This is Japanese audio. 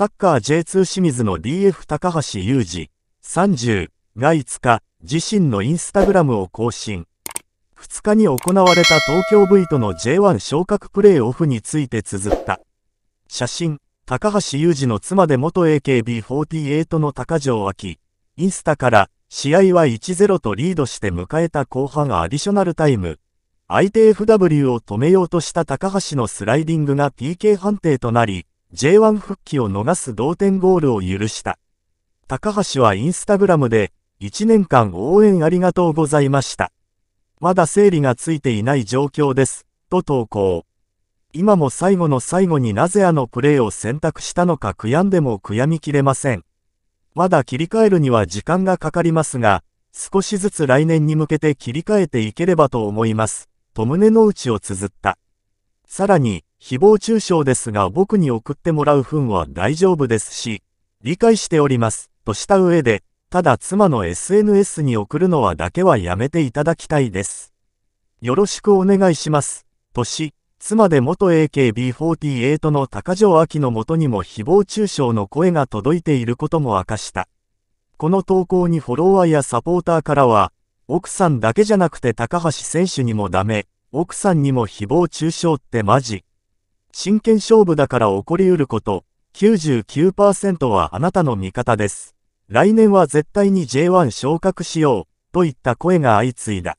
サッカー J2 清水の DF 高橋祐二30が5日、自身のインスタグラムを更新。2日に行われた東京 V との J1 昇格プレーオフについて綴った。写真、高橋祐二の妻で元 AKB48 の高城明。インスタから、試合は1-0とリードして迎えた後半アディショナルタイム。相手 FW を止めようとした高橋のスライディングが PK 判定となり、J1 復帰を逃す同点ゴールを許した。高橋はインスタグラムで、1年間応援ありがとうございました。まだ整理がついていない状況です、と投稿。今も最後の最後になぜあのプレーを選択したのか悔やんでも悔やみきれません。まだ切り替えるには時間がかかりますが、少しずつ来年に向けて切り替えていければと思います、と胸の内を綴った。さらに、誹謗中傷ですが僕に送ってもらう分は大丈夫ですし、理解しております、とした上で、ただ妻の SNS に送るのはだけはやめていただきたいです。よろしくお願いします、とし、妻で元 AKB48 の高城明のもとにも誹謗中傷の声が届いていることも明かした。この投稿にフォロワーやサポーターからは、奥さんだけじゃなくて高橋選手にもダメ、奥さんにも誹謗中傷ってマジ。真剣勝負だから起こりうること、99%はあなたの味方です。来年は絶対に J1 昇格しよう、といった声が相次いだ。